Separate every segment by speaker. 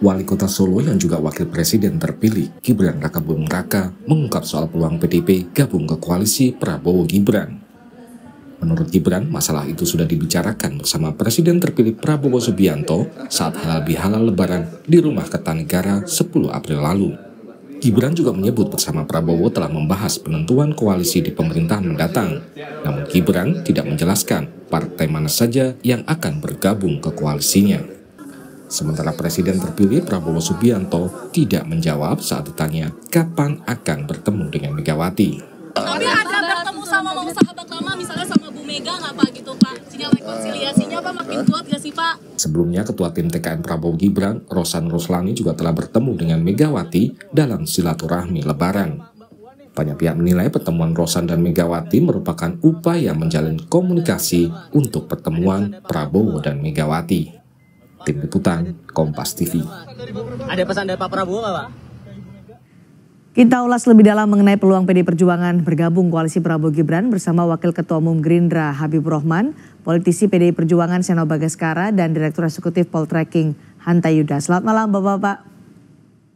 Speaker 1: Wali Kota Solo yang juga Wakil Presiden terpilih Gibran Raka Buming Raka mengungkap soal peluang PDP gabung ke koalisi Prabowo-Gibran. Menurut Gibran, masalah itu sudah dibicarakan bersama Presiden terpilih Prabowo Subianto saat halal bihalal lebaran di rumah Kertanegara 10 April lalu. Gibran juga menyebut bersama Prabowo telah membahas penentuan koalisi di pemerintahan mendatang. Namun Gibran tidak menjelaskan partai mana saja yang akan bergabung ke koalisinya. Sementara Presiden terpilih Prabowo Subianto tidak menjawab saat ditanya kapan akan bertemu dengan Megawati. Tapi
Speaker 2: ada bertemu sama mau sahabat lama misalnya sama Bu Mega nggak Pak gitu Pak? Sinyal rekonsiliasinya Pak makin kuat nggak sih Pak?
Speaker 1: Sebelumnya Ketua Tim TKN Prabowo Gibran, Rosan Ruslani juga telah bertemu dengan Megawati dalam silaturahmi lebaran. Banyak pihak menilai pertemuan Rosan dan Megawati merupakan upaya menjalin komunikasi untuk pertemuan Prabowo dan Megawati. Tim Liputan, Kompas TV. Ada pesan dari Pak Prabowo nggak Pak?
Speaker 3: Kita ulas lebih dalam mengenai peluang PD Perjuangan bergabung koalisi Prabowo Gibran bersama Wakil Ketua Umum Gerindra Habib Rohman, politisi PDI Perjuangan Seno Bagaskara, dan Direktur Eksekutif Poltreking Hanta Yuda. Selamat malam Bapak-Bapak.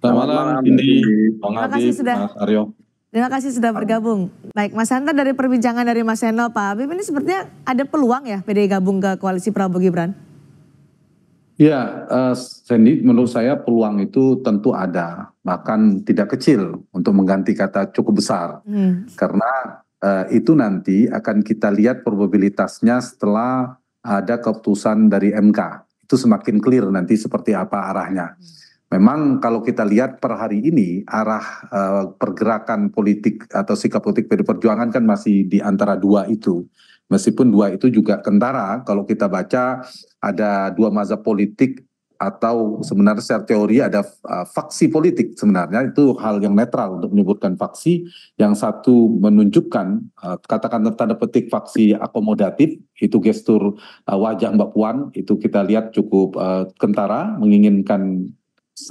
Speaker 1: Selamat malam, Indi, Terima kasih
Speaker 3: sudah. Mas Aryo. Terima kasih sudah bergabung. Baik, Mas Hanta dari perbincangan dari Mas Seno, Pak Habib ini sepertinya ada peluang ya PDI gabung ke koalisi Prabowo Gibran?
Speaker 2: Ya, uh, Sandy, menurut saya peluang itu tentu ada, bahkan tidak kecil untuk mengganti kata cukup besar, hmm. karena uh, itu nanti akan kita lihat probabilitasnya setelah ada keputusan dari MK. Itu semakin clear nanti seperti apa arahnya. Memang kalau kita lihat per hari ini arah uh, pergerakan politik atau sikap politik PD Perjuangan kan masih di antara dua itu Meskipun dua itu juga kentara, kalau kita baca ada dua mazhab politik atau sebenarnya secara teori ada uh, faksi politik sebenarnya itu hal yang netral untuk menyebutkan faksi yang satu menunjukkan uh, katakan tanda petik faksi akomodatif itu gestur uh, wajah Mbak Puan itu kita lihat cukup uh, kentara menginginkan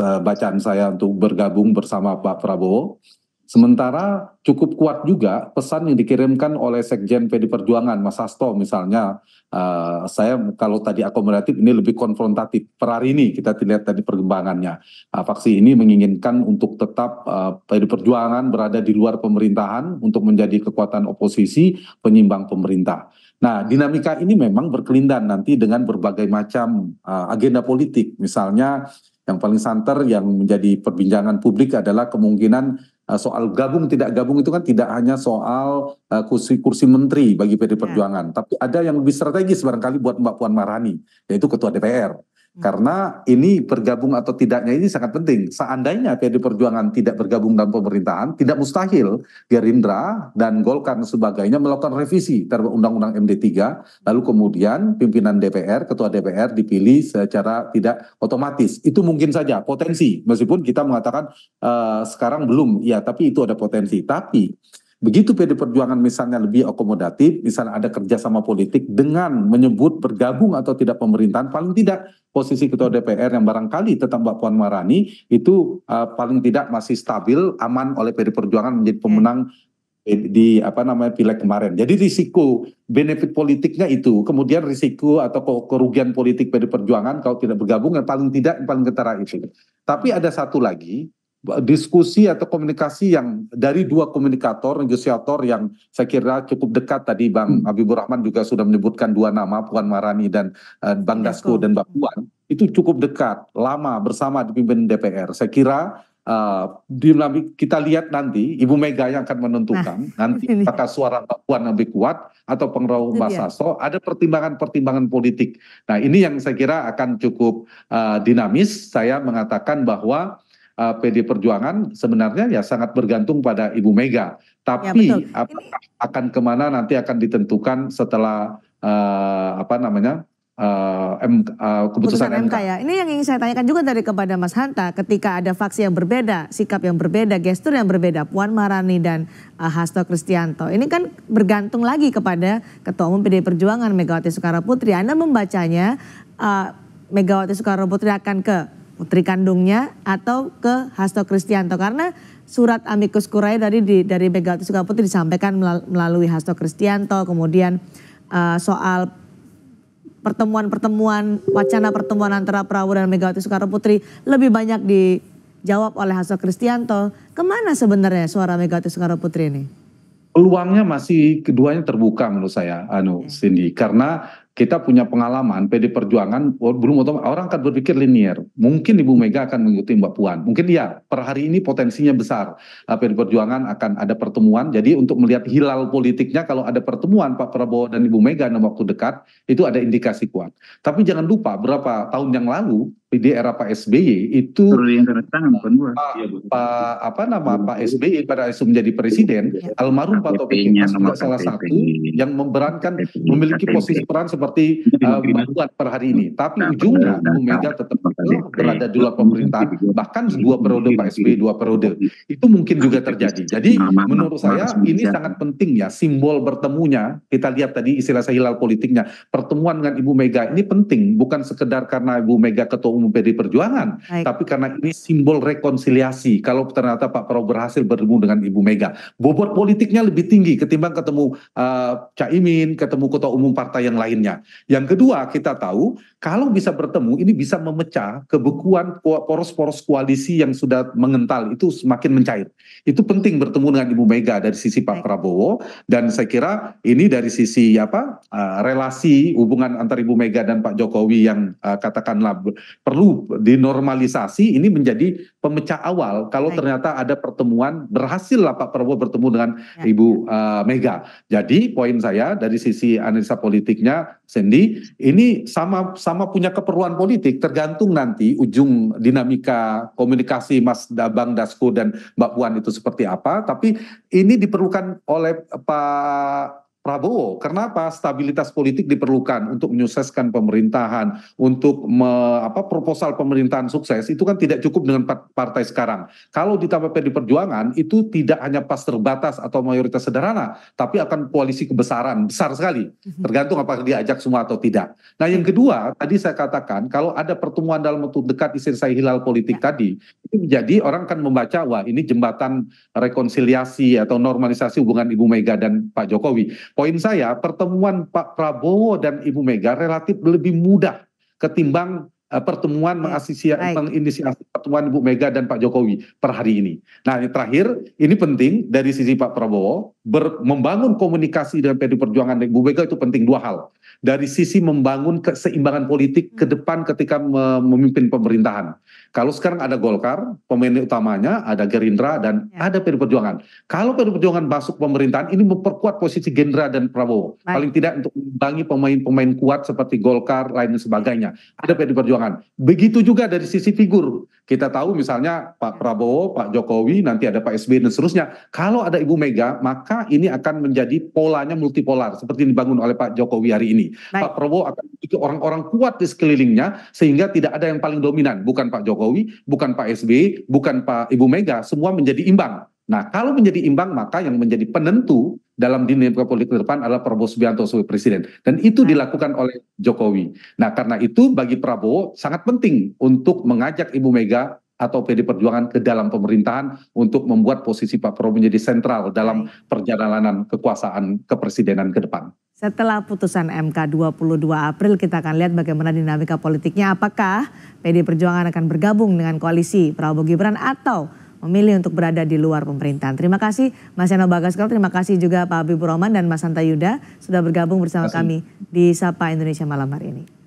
Speaker 2: uh, bacaan saya untuk bergabung bersama Pak Prabowo Sementara cukup kuat juga pesan yang dikirimkan oleh Sekjen PD Perjuangan, Mas Hasto misalnya, uh, saya kalau tadi akomodatif ini lebih konfrontatif. Per hari ini kita lihat tadi perkembangannya. Uh, faksi ini menginginkan untuk tetap uh, eh, PD Perjuangan berada di luar pemerintahan untuk menjadi kekuatan oposisi penyimbang pemerintah. Nah, dinamika ini memang berkelindan nanti dengan berbagai macam uh, agenda politik. Misalnya yang paling santer yang menjadi perbincangan publik adalah kemungkinan Eh, soal gabung tidak gabung itu kan tidak hanya soal eh, kursi kursi menteri bagi PD iya. Perjuangan, ya. tapi ada yang lebih strategis barangkali buat Mbak Puan Marani, yaitu Ketua DPR. Hmm. Karena ini bergabung atau tidaknya ini sangat penting. Seandainya PD Perjuangan tidak bergabung dalam pemerintahan, tidak mustahil Gerindra dan Golkar dan sebagainya melakukan revisi terhadap Undang-Undang MD3, lalu kemudian pimpinan DPR, ketua DPR dipilih secara tidak otomatis. Itu mungkin saja potensi, meskipun kita mengatakan uh, sekarang belum, ya tapi itu ada potensi. Tapi Begitu PD Perjuangan misalnya lebih akomodatif, misalnya ada kerjasama politik dengan menyebut bergabung atau tidak pemerintahan, paling tidak posisi Ketua DPR yang barangkali tetap Mbak Puan Marani itu uh, paling tidak masih stabil, aman oleh PD Perjuangan menjadi hmm. pemenang di apa namanya pileg kemarin. Jadi risiko benefit politiknya itu, kemudian risiko atau kerugian politik PD Perjuangan kalau tidak bergabung, yang paling tidak paling ketara itu. Tapi ada satu lagi diskusi atau komunikasi yang dari dua komunikator, negosiator yang saya kira cukup dekat tadi Bang hmm. Habibur Rahman juga sudah menyebutkan dua nama Puan Marani dan eh, Bang iya, Dasko dan Mbak Puan itu cukup dekat, lama bersama dipimpin DPR. Saya kira uh, kita lihat nanti Ibu Mega yang akan menentukan nah, nanti ini. apakah suara Mbak Puan lebih kuat atau pengaruh Mbak Sasso ada pertimbangan-pertimbangan politik. Nah, ini yang saya kira akan cukup uh, dinamis. Saya mengatakan bahwa Eh, PD Perjuangan sebenarnya ya sangat bergantung pada Ibu Mega. Tapi ya, akan kemana nanti akan ditentukan setelah uh, apa namanya uh, M, uh, keputusan, MK. MK ya.
Speaker 3: Ini yang ingin saya tanyakan juga dari kepada Mas Hanta, ketika ada faksi yang berbeda, sikap yang berbeda, gestur yang berbeda, Puan Marani dan uh, Hasto Kristianto. Ini kan bergantung lagi kepada Ketua Umum PD Perjuangan Megawati Soekarno Putri. Anda membacanya uh, Megawati Soekarno Putri akan ke putri kandungnya atau ke Hasto Kristianto karena surat amicus curiae dari di, dari Megawati Soekarnoputri disampaikan melalui Hasto Kristianto kemudian uh, soal pertemuan-pertemuan wacana pertemuan antara Prabowo dan Megawati Soekarnoputri lebih banyak dijawab oleh Hasto Kristianto kemana sebenarnya suara Megawati Soekarnoputri ini
Speaker 2: peluangnya masih keduanya terbuka menurut saya anu Cindy karena kita punya pengalaman PD Perjuangan belum orang akan berpikir linier. Mungkin Ibu Mega akan mengikuti Mbak Puan. Mungkin ya per hari ini potensinya besar nah, PD Perjuangan akan ada pertemuan. Jadi untuk melihat hilal politiknya kalau ada pertemuan Pak Prabowo dan Ibu Mega dalam waktu dekat itu ada indikasi kuat. Tapi jangan lupa berapa tahun yang lalu di era Pak SBY itu Pak, iya, apa nama iya. Pak SBY pada itu menjadi presiden iya. almarhum Pak Taufik Hikmas juga salah satu yang memberankan memiliki posisi peran seperti uh, eh, bantuan per hari ini tapi nah, ujungnya Bu Mega nah, tetap berada di luar pemerintahan bahkan dua periode Pak SBY dua periode itu mungkin juga terjadi jadi menurut saya ini sangat penting ya simbol bertemunya kita lihat tadi istilah saya hilal politiknya pertemuan dengan Ibu Mega ini penting bukan sekedar karena Ibu Mega ketua umum PD Perjuangan. Baik. Tapi karena ini simbol rekonsiliasi. Kalau ternyata Pak Prabowo berhasil bertemu dengan Ibu Mega, bobot politiknya lebih tinggi ketimbang ketemu uh, eh, Caimin, ketemu ketua umum partai yang lainnya. Yang kedua kita tahu kalau bisa bertemu ini bisa memecah kebekuan poros-poros koalisi yang sudah mengental itu semakin mencair. Itu penting bertemu dengan Ibu Mega dari sisi Pak Baik. Prabowo dan saya kira ini dari sisi apa uh, relasi hubungan antara Ibu Mega dan Pak Jokowi yang uh, katakanlah perlu dinormalisasi ini menjadi pemecah awal kalau Baik. ternyata ada pertemuan berhasil lah Pak Prabowo bertemu dengan ya. Ibu uh, Mega. Jadi poin saya dari sisi analisa politiknya Sandy ini sama sama punya keperluan politik tergantung nanti ujung dinamika komunikasi Mas Dabang Dasko dan Mbak Puan itu seperti apa tapi ini diperlukan oleh Pak Prabowo. Kenapa? Stabilitas politik diperlukan untuk menyukseskan pemerintahan, untuk me, apa proposal pemerintahan sukses itu kan tidak cukup dengan partai sekarang. Kalau ditambah PD Perjuangan itu tidak hanya pas terbatas atau mayoritas sederhana, tapi akan koalisi kebesaran besar sekali. Mhm. Tergantung apakah diajak semua atau tidak. Nah, yang kedua, tadi saya katakan kalau ada pertemuan dalam waktu dekat di hilal politik ya. tadi, itu menjadi orang akan membaca wah ini jembatan rekonsiliasi atau normalisasi hubungan Ibu Mega dan Pak Jokowi Poin saya, pertemuan Pak Prabowo dan Ibu Mega relatif lebih mudah ketimbang eh, pertemuan mengasisi, menginisiasi pertemuan Ibu Mega dan Pak Jokowi per hari ini. Nah, yang terakhir ini penting dari sisi Pak Prabowo ber, membangun komunikasi dengan PD Perjuangan dan Ibu Mega itu penting dua hal. Dari sisi membangun keseimbangan politik ke hmm. depan ketika memimpin pemerintahan. Kalau sekarang ada Golkar, pemain utamanya ada Gerindra dan ya. ada PD Perjuangan. Kalau PD Perjuangan masuk pemerintahan ini memperkuat posisi Gerindra dan Prabowo. Baik. Paling tidak untuk mengimbangi pemain-pemain kuat seperti Golkar lain dan sebagainya. Ada PD Perjuangan. Begitu juga dari sisi figur. Kita tahu misalnya Pak Prabowo, Pak Jokowi, nanti ada Pak SBY dan seterusnya. Kalau ada Ibu Mega, maka ini akan menjadi polanya multipolar seperti dibangun oleh Pak Jokowi hari ini. Baik. Pak Prabowo akan memiliki orang-orang kuat di sekelilingnya sehingga tidak ada yang paling dominan, bukan Pak Jokowi, bukan Pak SBY, bukan Pak Ibu Mega, semua menjadi imbang. Nah, kalau menjadi imbang maka yang menjadi penentu dalam dinamika politik ke depan adalah Prabowo Subianto sebagai presiden dan itu hmm. dilakukan oleh Jokowi. Nah, karena itu bagi Prabowo sangat penting untuk mengajak Ibu Mega atau PD Perjuangan ke dalam pemerintahan untuk membuat posisi Pak Prabowo menjadi sentral dalam perjalanan kekuasaan kepresidenan ke depan.
Speaker 3: Setelah putusan MK 22 April kita akan lihat bagaimana dinamika politiknya apakah PD Perjuangan akan bergabung dengan koalisi Prabowo Gibran atau memilih untuk berada di luar pemerintahan. Terima kasih Mas Yano Bagaskal, terima kasih juga Pak Habibur Roman dan Mas Santa Yuda sudah bergabung bersama kami di Sapa Indonesia malam hari ini.